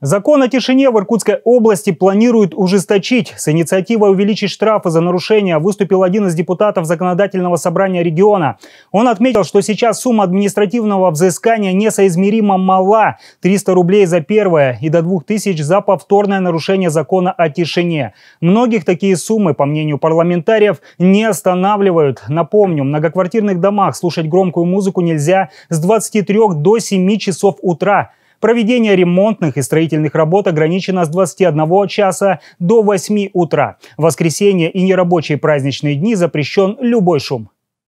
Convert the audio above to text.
Закон о тишине в Иркутской области планируют ужесточить. С инициативой увеличить штрафы за нарушение выступил один из депутатов Законодательного собрания региона. Он отметил, что сейчас сумма административного взыскания несоизмеримо мала – 300 рублей за первое и до 2000 за повторное нарушение закона о тишине. Многих такие суммы, по мнению парламентариев, не останавливают. Напомню, в многоквартирных домах слушать громкую музыку нельзя с 23 до 7 часов утра – Проведение ремонтных и строительных работ ограничено с 21 часа до 8 утра. В воскресенье и нерабочие праздничные дни запрещен любой шум.